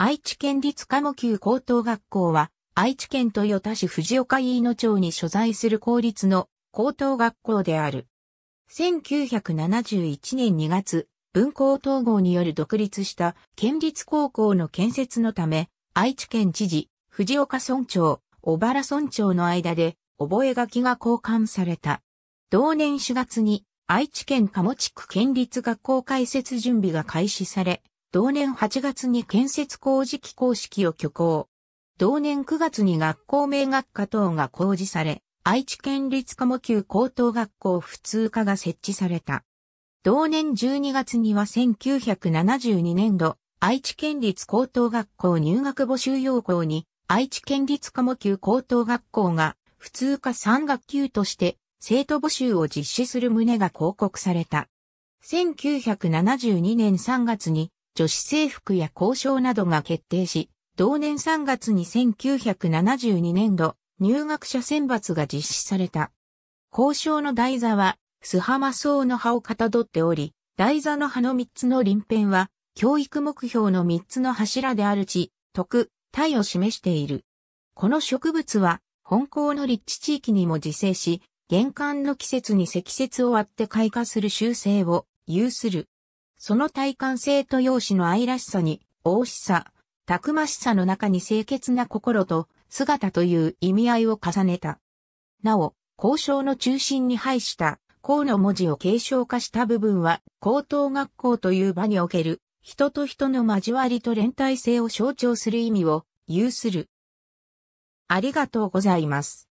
愛知県立鴨級高等学校は、愛知県豊田市藤岡飯野町に所在する公立の高等学校である。1971年2月、文校統合による独立した県立高校の建設のため、愛知県知事、藤岡村長、小原村長の間で、覚書が交換された。同年4月に、愛知県鴨地区県立学校開設準備が開始され、同年8月に建設工事機構式を挙行。同年9月に学校名学科等が公示され、愛知県立科目級高等学校普通科が設置された。同年12月には1972年度、愛知県立高等学校入学募集要項に、愛知県立科目級高等学校が普通科3学級として生徒募集を実施する旨が広告された。1972年3月に女子制服や交渉などが決定し、同年3月に1972年度、入学者選抜が実施された。交渉の台座は、須浜層の葉をかたどっており、台座の葉の3つの輪辺は、教育目標の3つの柱である地、徳、体を示している。この植物は、本校の立地地域にも自生し、玄関の季節に積雪を割って開花する習性を有する。その体感性と容姿の愛らしさに、大しさ、たくましさの中に清潔な心と姿という意味合いを重ねた。なお、交渉の中心に配したうの文字を継承化した部分は、高等学校という場における、人と人の交わりと連帯性を象徴する意味を有する。ありがとうございます。